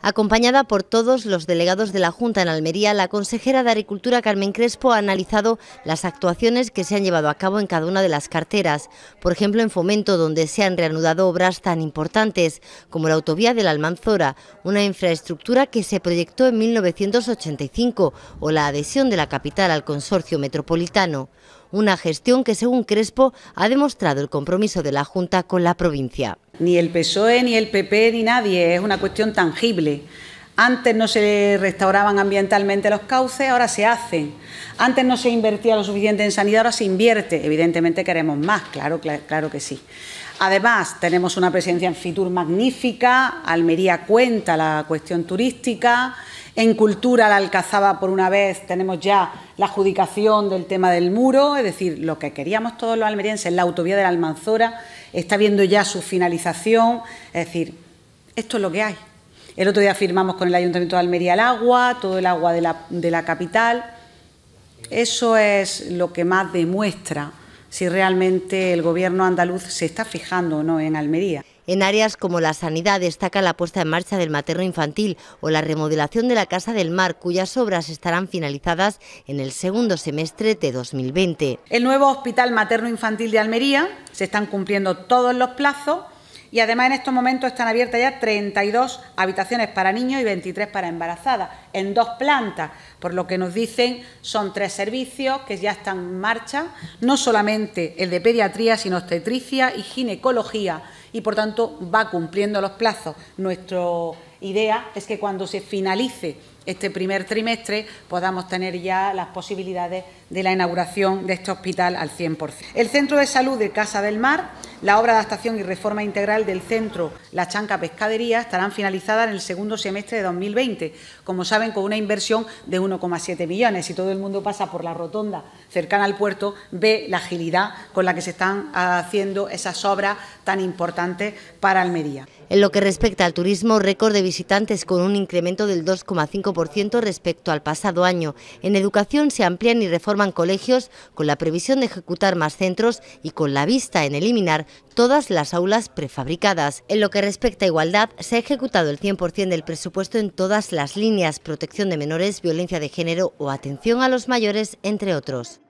Acompañada por todos los delegados de la Junta en Almería, la consejera de Agricultura Carmen Crespo ha analizado las actuaciones que se han llevado a cabo en cada una de las carteras, por ejemplo en Fomento, donde se han reanudado obras tan importantes como la autovía de la Almanzora, una infraestructura que se proyectó en 1985, o la adhesión de la capital al consorcio metropolitano una gestión que, según Crespo, ha demostrado el compromiso de la Junta con la provincia. Ni el PSOE, ni el PP, ni nadie, es una cuestión tangible. Antes no se restauraban ambientalmente los cauces, ahora se hacen. Antes no se invertía lo suficiente en sanidad, ahora se invierte. Evidentemente queremos más, claro, claro, que sí. Además, tenemos una presencia en Fitur magnífica, Almería cuenta la cuestión turística, en cultura, la Alcazaba, por una vez, tenemos ya la adjudicación del tema del muro, es decir, lo que queríamos todos los almerienses, la autovía de la Almanzora, está viendo ya su finalización, es decir, esto es lo que hay. El otro día firmamos con el Ayuntamiento de Almería el agua, todo el agua de la, de la capital. Eso es lo que más demuestra si realmente el Gobierno andaluz se está fijando o no en Almería. En áreas como la sanidad destaca la puesta en marcha del materno infantil o la remodelación de la Casa del Mar, cuyas obras estarán finalizadas en el segundo semestre de 2020. El nuevo Hospital Materno Infantil de Almería se están cumpliendo todos los plazos y además en estos momentos están abiertas ya 32 habitaciones para niños y 23 para embarazadas, en dos plantas, por lo que nos dicen son tres servicios que ya están en marcha, no solamente el de pediatría, sino obstetricia y ginecología, y por tanto va cumpliendo los plazos. Nuestra idea es que cuando se finalice este primer trimestre podamos tener ya las posibilidades de la inauguración de este hospital al 100%. El Centro de Salud de Casa del Mar la obra de adaptación y reforma integral del centro La Chanca Pescadería estarán finalizadas en el segundo semestre de 2020, como saben, con una inversión de 1,7 millones. Si todo el mundo pasa por la rotonda cercana al puerto, ve la agilidad con la que se están haciendo esas obras tan importantes para Almería. En lo que respecta al turismo, récord de visitantes con un incremento del 2,5% respecto al pasado año. En educación se amplían y reforman colegios con la previsión de ejecutar más centros y con la vista en eliminar todas las aulas prefabricadas. En lo que respecta a igualdad, se ha ejecutado el 100% del presupuesto en todas las líneas, protección de menores, violencia de género o atención a los mayores, entre otros.